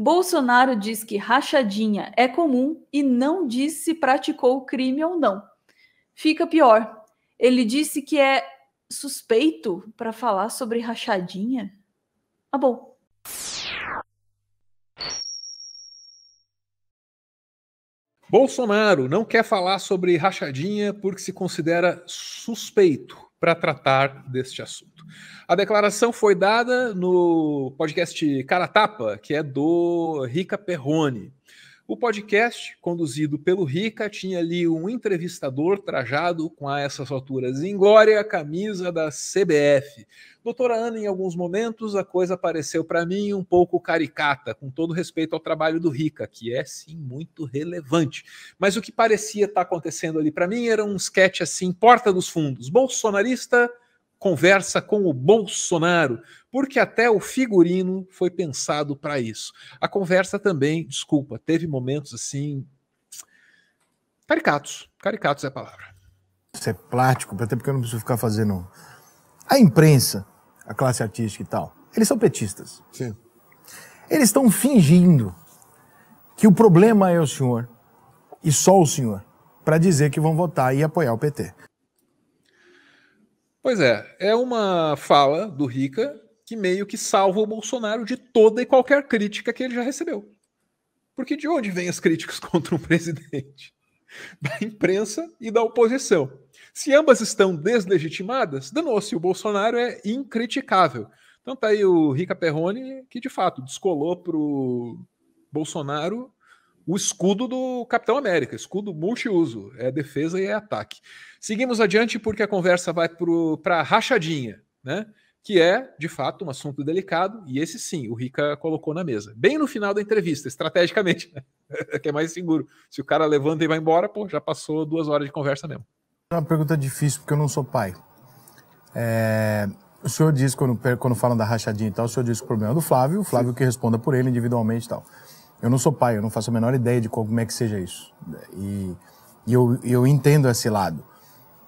Bolsonaro diz que rachadinha é comum e não diz se praticou crime ou não. Fica pior. Ele disse que é suspeito para falar sobre rachadinha. Ah, bom. Bolsonaro não quer falar sobre rachadinha porque se considera suspeito para tratar deste assunto. A declaração foi dada no podcast Cara Tapa, que é do Rica Perrone. O podcast, conduzido pelo Rica, tinha ali um entrevistador trajado com a essas alturas em glória, camisa da CBF. Doutora Ana, em alguns momentos a coisa pareceu para mim um pouco caricata, com todo respeito ao trabalho do Rica, que é sim muito relevante. Mas o que parecia estar tá acontecendo ali para mim era um sketch assim, porta dos fundos, bolsonarista conversa com o Bolsonaro, porque até o figurino foi pensado para isso. A conversa também, desculpa, teve momentos assim caricatos, caricatos é a palavra. Isso é plástico, até porque eu não preciso ficar fazendo a imprensa, a classe artística e tal. Eles são petistas. Sim. Eles estão fingindo que o problema é o senhor e só o senhor para dizer que vão votar e apoiar o PT. Pois é, é uma fala do Rica que meio que salva o Bolsonaro de toda e qualquer crítica que ele já recebeu. Porque de onde vêm as críticas contra um presidente? Da imprensa e da oposição. Se ambas estão deslegitimadas, danou-se. O Bolsonaro é incriticável. Então tá aí o Rica Perrone, que de fato descolou pro Bolsonaro o escudo do Capitão América, escudo multiuso, é defesa e é ataque. Seguimos adiante porque a conversa vai para a rachadinha, né? Que é, de fato, um assunto delicado, e esse sim, o Rica colocou na mesa. Bem no final da entrevista, estrategicamente, né? que é mais seguro. Se o cara levanta e vai embora, pô, já passou duas horas de conversa mesmo. É uma pergunta difícil, porque eu não sou pai. É... O senhor diz, quando, quando falam da rachadinha e tal, o senhor diz que o problema é do Flávio, o Flávio sim. que responda por ele individualmente e tal. Eu não sou pai, eu não faço a menor ideia de como é que seja isso. E, e eu, eu entendo esse lado.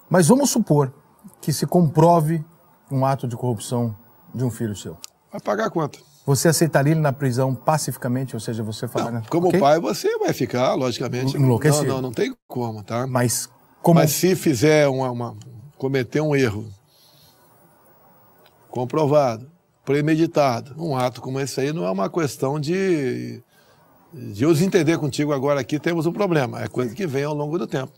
Mas vamos supor que se comprove um ato de corrupção de um filho seu. Vai pagar quanto? Você aceitaria ele na prisão pacificamente, ou seja, você falar. Não, né? como okay? pai, você vai ficar, logicamente. Enlouquecido. Não, não, não tem como, tá? Mas como. Mas se fizer uma, uma cometer um erro comprovado, premeditado, um ato como esse aí não é uma questão de de eu entender contigo agora aqui, temos um problema. É coisa que vem ao longo do tempo.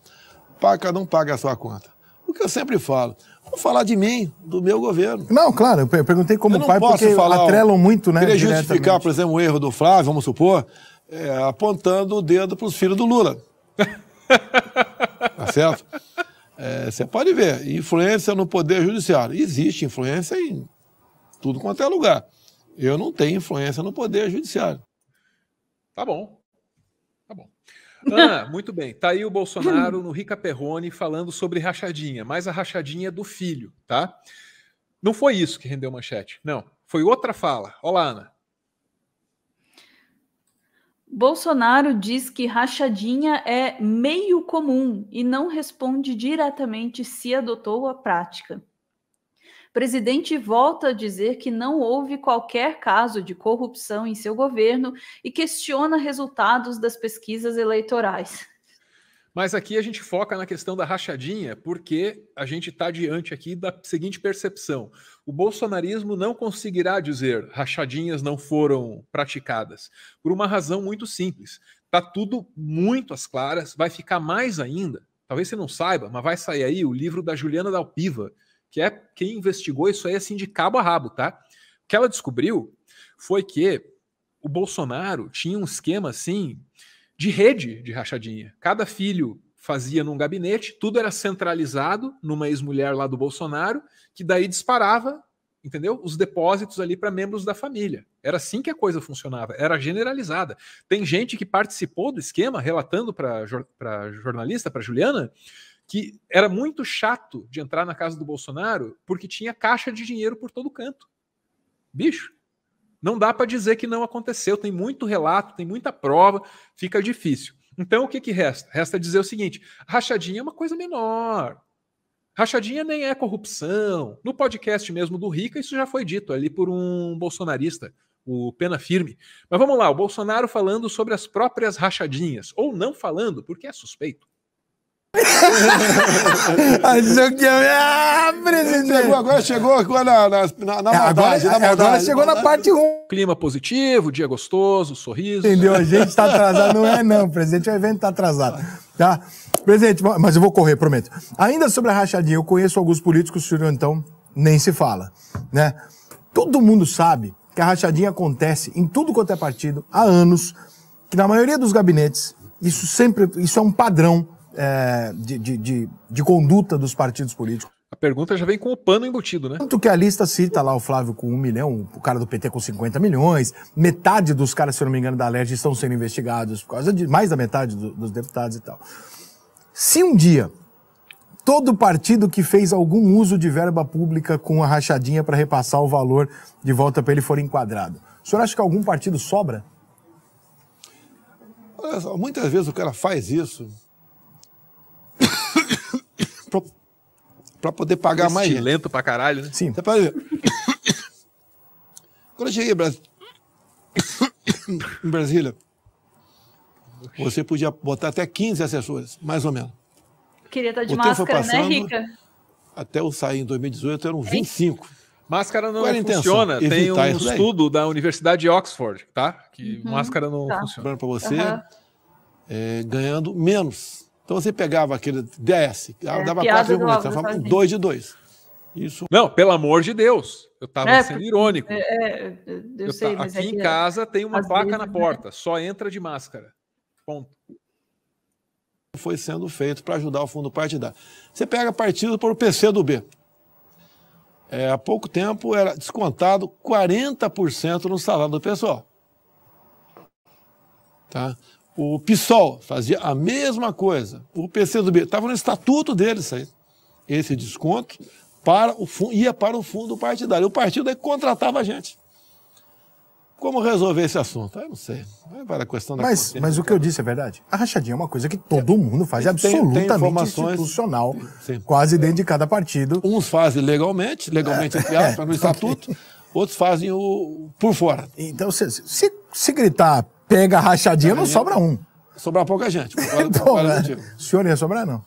paca cada um paga a sua conta. O que eu sempre falo, vamos falar de mim, do meu governo. Não, claro, eu perguntei como eu não pai, posso porque falar, atrelam muito, né? Queria justificar, por exemplo, o erro do Flávio, vamos supor, é, apontando o dedo para os filhos do Lula. tá certo? É, você é, pode ver, influência no Poder Judiciário. Existe influência em tudo quanto é lugar. Eu não tenho influência no Poder Judiciário. Tá bom. Tá bom. Ana, ah, muito bem. Tá aí o Bolsonaro no Rica Perrone falando sobre rachadinha, mas a rachadinha é do filho, tá? Não foi isso que rendeu manchete, não. Foi outra fala. Olá, Ana. Bolsonaro diz que rachadinha é meio comum e não responde diretamente se adotou a prática presidente volta a dizer que não houve qualquer caso de corrupção em seu governo e questiona resultados das pesquisas eleitorais. Mas aqui a gente foca na questão da rachadinha, porque a gente está diante aqui da seguinte percepção: o bolsonarismo não conseguirá dizer rachadinhas não foram praticadas, por uma razão muito simples. Está tudo muito às claras, vai ficar mais ainda. Talvez você não saiba, mas vai sair aí o livro da Juliana Dalpiva, que é quem investigou isso aí assim de cabo a rabo, tá? O que ela descobriu foi que o Bolsonaro tinha um esquema assim de rede de rachadinha. Cada filho fazia num gabinete, tudo era centralizado numa ex-mulher lá do Bolsonaro, que daí disparava, entendeu? Os depósitos ali para membros da família. Era assim que a coisa funcionava, era generalizada. Tem gente que participou do esquema, relatando para jornalista, para Juliana, que era muito chato de entrar na casa do Bolsonaro porque tinha caixa de dinheiro por todo canto. Bicho, não dá para dizer que não aconteceu. Tem muito relato, tem muita prova, fica difícil. Então, o que, que resta? Resta dizer o seguinte: rachadinha é uma coisa menor. Rachadinha nem é corrupção. No podcast mesmo do Rica, isso já foi dito ali por um bolsonarista, o Pena Firme. Mas vamos lá, o Bolsonaro falando sobre as próprias rachadinhas, ou não falando, porque é suspeito. Achou que ia. Ah, presidente! agora chegou agora na, na, na, é, maldade, agora, é, na agora chegou na parte 1. Clima positivo, dia gostoso, sorriso. Entendeu? A gente tá atrasado. Não é, não, presidente. O evento tá atrasado. Tá? Presidente, mas eu vou correr, prometo. Ainda sobre a rachadinha, eu conheço alguns políticos, senhor, então nem se fala. Né? Todo mundo sabe que a rachadinha acontece em tudo quanto é partido há anos, que na maioria dos gabinetes, isso sempre isso é um padrão é, de, de, de, de, conduta dos partidos políticos. A pergunta já vem com o pano embutido, né? Tanto que a lista cita lá o Flávio com um milhão, o cara do PT com 50 milhões, metade dos caras, se eu não me engano, da Alerj estão sendo investigados por causa de mais da metade do, dos deputados e tal. Se um dia todo partido que fez algum uso de verba pública com a rachadinha para repassar o valor de volta para ele for enquadrado. O senhor acha que algum partido sobra? Olha só, muitas vezes o cara faz isso para poder pagar Esse mais. lento pra caralho, né? Sim. Você pode ver. Quando eu cheguei em Brasília, você podia botar até 15 assessores, mais ou menos. Queria estar tá de o máscara, né, passando, né, Rica? Até eu sair em 2018 eram 25. Máscara não funciona. Tem um estudo da Universidade de Oxford, tá? Que uhum, máscara não tá. funciona. Para você, uhum. é, ganhando menos então você pegava aquele é, dava é, dava 4,8, falava 2 de 2. Isso. Não, pelo amor de Deus. Eu estava é, sendo irônico. É, é eu eu sei, tá... aqui em casa tem uma placa vezes, na porta, só entra de máscara. Ponto. Foi sendo feito para ajudar o fundo partidário. Você pega partido para o PC do B. É, há pouco tempo era descontado 40% no salário do pessoal. Tá? O PSOL fazia a mesma coisa. O PCdoB, estava no estatuto deles aí. Esse desconto para o ia para o fundo partidário. O partido aí é contratava a gente. Como resolver esse assunto? Eu não sei. vai para a questão da mas, mas o que eu disse é verdade. A rachadinha é uma coisa que todo mundo faz, é absolutamente tem, tem institucional, sim, quase é. dentro de cada partido. Uns fazem legalmente, legalmente é, criado, é, no estatuto, outros fazem o, por fora. Então, se, se, se gritar pega rachadinha, não sobra um. Sobrar pouca gente. então, né? O senhor ia sobrar, não?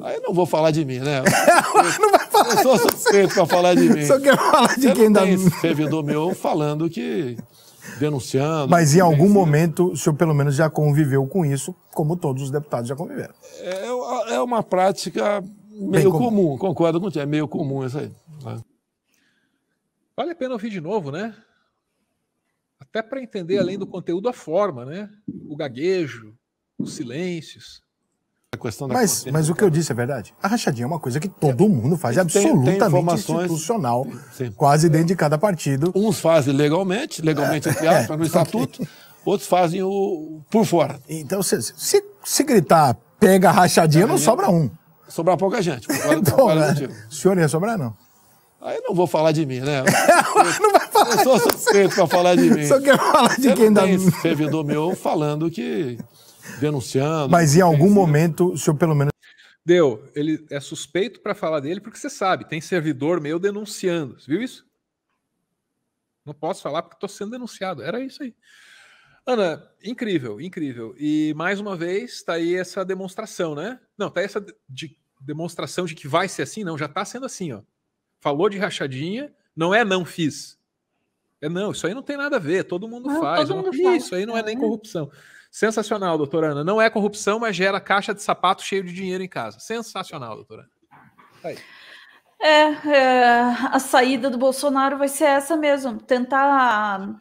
Aí não vou falar de mim, né? Eu, não vai falar. Eu sou suspeito para falar de mim. Só quero falar de quem dá. Tem servidor meu falando que denunciando. Mas em algum momento, o senhor pelo menos já conviveu com isso, como todos os deputados já conviveram. É, é uma prática meio comum. comum, com contigo, é meio comum isso aí. Né? Vale a pena ouvir de novo, né? até para entender além do conteúdo a forma, né? O gaguejo, os silêncios. A questão da mas, mas o que eu disse é verdade. A rachadinha é uma coisa que todo é. mundo faz, é absolutamente tem, tem institucional, sim. quase dentro de cada partido. Uns fazem legalmente, legalmente criado é, aspas, no é. estatuto, outros fazem o por fora. Então, se, se, se gritar pega a rachadinha, não sobra um. Sobra pouca gente. então, concordo né? o senhor ia sobrar, não? Aí não vou falar de mim, né? Eu, não vai falar. Eu sou suspeito para falar de mim. Só quero falar de quem dá. Tem servidor meu falando que denunciando. Mas em algum momento, o senhor pelo menos deu. Ele é suspeito para falar dele porque você sabe, tem servidor meu denunciando. Você viu isso? Não posso falar porque estou sendo denunciado. Era isso aí. Ana, incrível, incrível. E mais uma vez está aí essa demonstração, né? Não, tá aí essa de demonstração de que vai ser assim, não, já está sendo assim, ó falou de rachadinha, não é não fiz. É não, isso aí não tem nada a ver, todo mundo não, faz. Todo é mundo Isso aí não é, é nem né? corrupção. Sensacional, doutora Ana. Não é corrupção, mas gera caixa de sapato cheio de dinheiro em casa. Sensacional, doutora Ana. Tá aí. É, é, a saída do Bolsonaro vai ser essa mesmo, tentar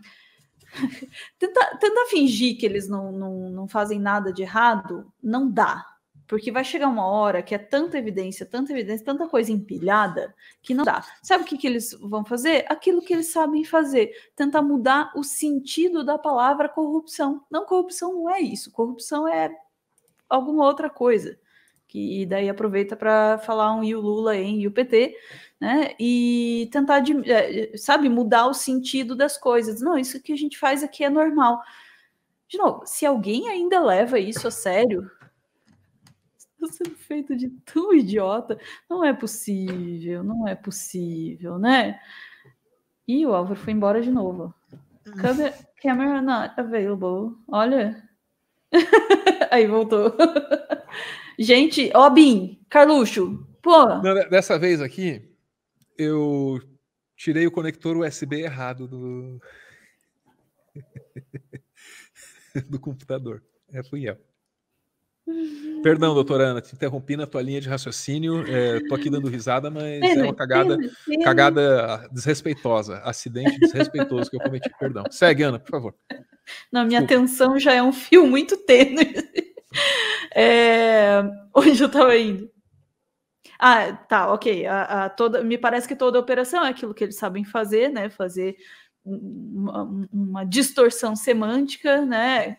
tentar, tentar fingir que eles não, não, não fazem nada de errado, não dá. Porque vai chegar uma hora que é tanta evidência, tanta evidência, tanta coisa empilhada, que não dá. Sabe o que, que eles vão fazer? Aquilo que eles sabem fazer. Tentar mudar o sentido da palavra corrupção. Não, corrupção não é isso. Corrupção é alguma outra coisa. Que daí aproveita para falar um e o Lula em e o PT, né? E tentar, eh, eh, sabe, mudar o sentido das coisas. Não, isso que a gente faz aqui é normal. De novo, se alguém ainda leva isso a sério, tô sendo feito de tão idiota. Não é possível, não é possível, né? E o Álvaro foi embora de novo. Câmera, camera not available. Olha. Aí voltou. Gente, ó, Bin, Carluxo, pô. Dessa vez aqui, eu tirei o conector USB errado do. do computador. É, fui eu. Perdão, doutora Ana, te interrompi na tua linha de raciocínio. Estou é, aqui dando risada, mas é uma cagada, cagada desrespeitosa, acidente desrespeitoso que eu cometi. Perdão. Segue, Ana, por favor. Na minha Desculpa. atenção já é um fio muito tênue. É, onde eu estava indo? Ah, tá, ok. A, a, toda, me parece que toda operação é aquilo que eles sabem fazer, né? Fazer uma, uma distorção semântica, né?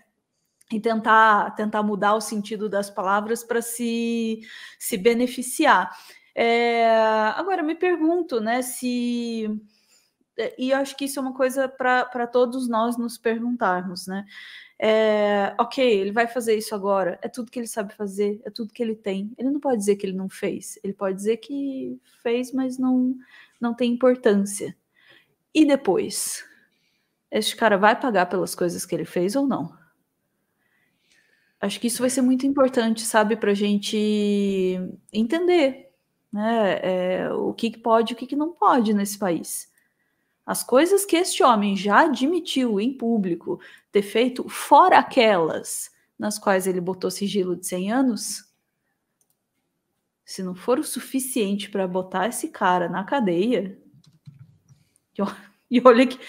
e tentar, tentar mudar o sentido das palavras para se, se beneficiar. É, agora, me pergunto, né, se. É, e eu acho que isso é uma coisa para todos nós nos perguntarmos, né? É, ok, ele vai fazer isso agora, é tudo que ele sabe fazer, é tudo que ele tem. Ele não pode dizer que ele não fez, ele pode dizer que fez, mas não, não tem importância. E depois? Este cara vai pagar pelas coisas que ele fez ou não? Acho que isso vai ser muito importante, sabe, para a gente entender né, é, o que, que pode e o que, que não pode nesse país. As coisas que este homem já admitiu em público ter feito, fora aquelas nas quais ele botou sigilo de 100 anos, se não for o suficiente para botar esse cara na cadeia, e olha que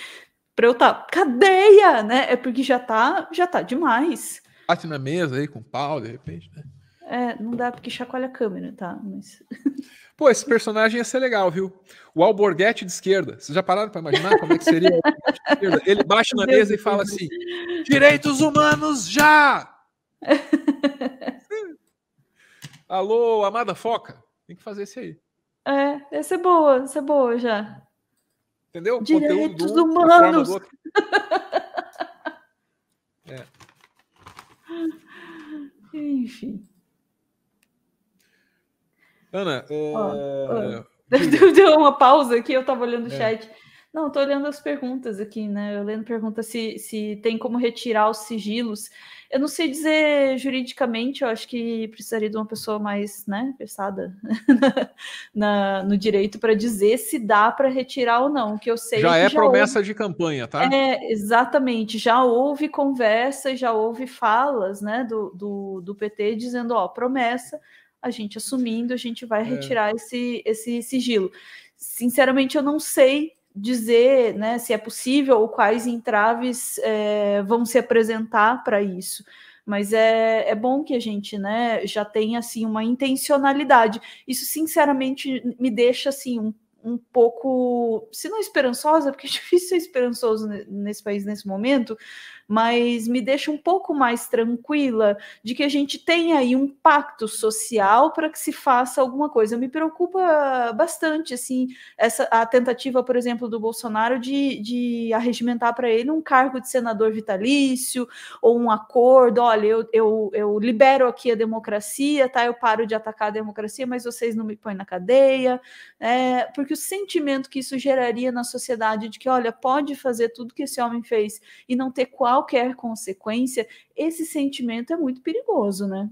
para eu estar tá, cadeia, né? É porque já tá, já tá demais bate na mesa aí com pau, de repente, né? É, não dá porque chacoalha a câmera, tá? Mas... Pô, esse personagem ia ser legal, viu? O Alborguete de esquerda. Vocês já pararam para imaginar como é que seria o Alborguete de Ele bate na mesa Deus e fala Deus. assim: Direitos humanos já! Alô, amada foca? Tem que fazer esse aí. É, essa é boa, essa é boa já. Entendeu? Direitos Conteúdo humanos! É enfim. Ana, é... é deu uma pausa aqui, eu estava olhando o é. chat. Não, estou olhando as perguntas aqui, né? Eu lendo pergunta se, se tem como retirar os sigilos. Eu não sei dizer juridicamente, eu acho que precisaria de uma pessoa mais, né, versada na, no direito para dizer se dá para retirar ou não. Que eu sei já é, é já promessa houve... de campanha, tá? É, exatamente. Já houve conversa, já houve falas, né, do, do, do PT dizendo, ó, promessa, a gente assumindo, a gente vai é. retirar é. esse, esse sigilo. Sinceramente, eu não sei dizer né, se é possível ou quais entraves é, vão se apresentar para isso. Mas é, é bom que a gente né, já tenha assim, uma intencionalidade. Isso, sinceramente, me deixa assim, um, um pouco, se não esperançosa, porque é difícil ser esperançoso nesse país nesse momento, mas me deixa um pouco mais tranquila de que a gente tem aí um pacto social para que se faça alguma coisa. Me preocupa bastante, assim, essa, a tentativa, por exemplo, do Bolsonaro de, de arregimentar para ele um cargo de senador vitalício ou um acordo, olha, eu, eu, eu libero aqui a democracia, tá? Eu paro de atacar a democracia, mas vocês não me põem na cadeia, é, porque o sentimento que isso geraria na sociedade de que, olha, pode fazer tudo que esse homem fez e não ter qual qualquer consequência, esse sentimento é muito perigoso, né?